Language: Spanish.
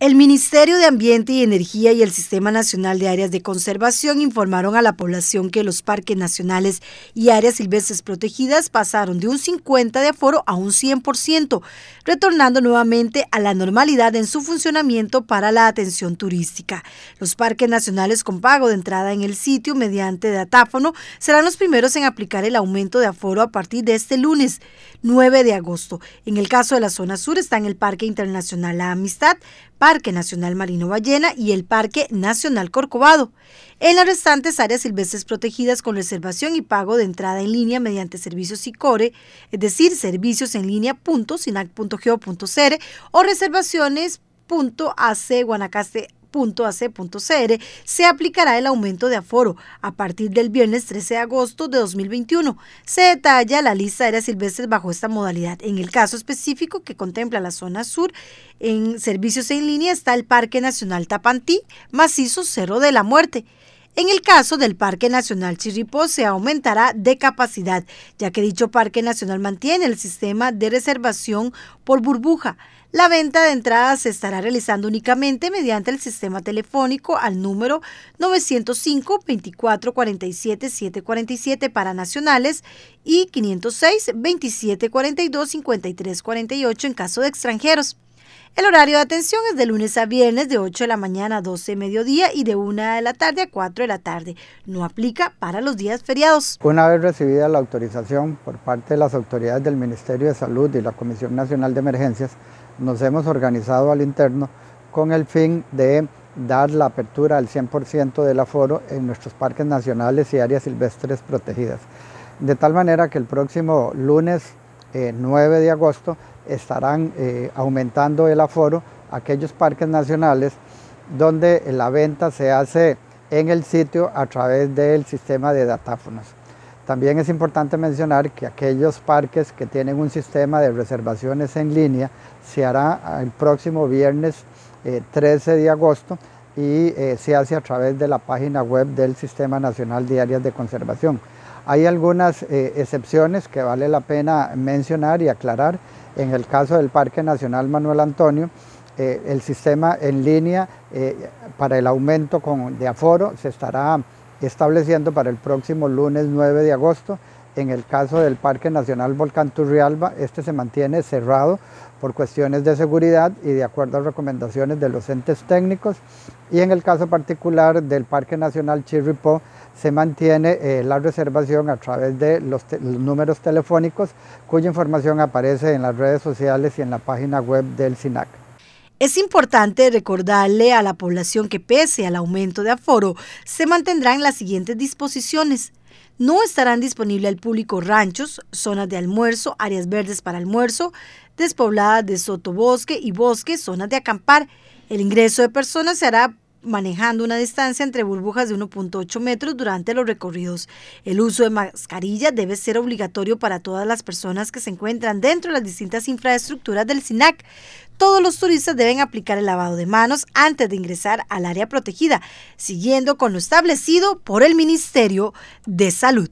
El Ministerio de Ambiente y Energía y el Sistema Nacional de Áreas de Conservación informaron a la población que los parques nacionales y áreas silvestres protegidas pasaron de un 50 de aforo a un 100%, retornando nuevamente a la normalidad en su funcionamiento para la atención turística. Los parques nacionales con pago de entrada en el sitio mediante datáfono serán los primeros en aplicar el aumento de aforo a partir de este lunes 9 de agosto. En el caso de la zona sur está en el Parque Internacional La Amistad, Parque Nacional Marino Ballena y el Parque Nacional Corcovado. En las restantes áreas silvestres protegidas con reservación y pago de entrada en línea mediante servicios ICORE, es decir, servicios en línea o reservaciones .ac.cr se aplicará el aumento de aforo a partir del viernes 13 de agosto de 2021. Se detalla la lista de áreas silvestres bajo esta modalidad. En el caso específico que contempla la zona sur, en servicios en línea está el Parque Nacional Tapantí, macizo Cerro de la Muerte. En el caso del Parque Nacional Chirripó se aumentará de capacidad, ya que dicho Parque Nacional mantiene el sistema de reservación por burbuja. La venta de entradas se estará realizando únicamente mediante el sistema telefónico al número 905-2447-747 para nacionales y 506-2742-5348 en caso de extranjeros. El horario de atención es de lunes a viernes de 8 de la mañana a 12 de mediodía y de 1 de la tarde a 4 de la tarde. No aplica para los días feriados. Una vez recibida la autorización por parte de las autoridades del Ministerio de Salud y la Comisión Nacional de Emergencias, nos hemos organizado al interno con el fin de dar la apertura al 100% del aforo en nuestros parques nacionales y áreas silvestres protegidas. De tal manera que el próximo lunes 9 eh, de agosto estarán eh, aumentando el aforo aquellos parques nacionales donde la venta se hace en el sitio a través del sistema de datáfonos. También es importante mencionar que aquellos parques que tienen un sistema de reservaciones en línea se hará el próximo viernes 13 eh, de agosto y se hace a través de la página web del Sistema Nacional de Áreas de Conservación. Hay algunas eh, excepciones que vale la pena mencionar y aclarar. En el caso del Parque Nacional Manuel Antonio, eh, el sistema en línea eh, para el aumento de aforo se estará estableciendo para el próximo lunes 9 de agosto en el caso del Parque Nacional Volcán Turrialba, este se mantiene cerrado por cuestiones de seguridad y de acuerdo a recomendaciones de los entes técnicos. Y en el caso particular del Parque Nacional Chirripó, se mantiene eh, la reservación a través de los, los números telefónicos, cuya información aparece en las redes sociales y en la página web del SINAC. Es importante recordarle a la población que pese al aumento de aforo, se mantendrán las siguientes disposiciones. No estarán disponibles al público ranchos, zonas de almuerzo, áreas verdes para almuerzo, despobladas de sotobosque y bosque, zonas de acampar. El ingreso de personas se hará manejando una distancia entre burbujas de 1.8 metros durante los recorridos. El uso de mascarilla debe ser obligatorio para todas las personas que se encuentran dentro de las distintas infraestructuras del SINAC. Todos los turistas deben aplicar el lavado de manos antes de ingresar al área protegida, siguiendo con lo establecido por el Ministerio de Salud.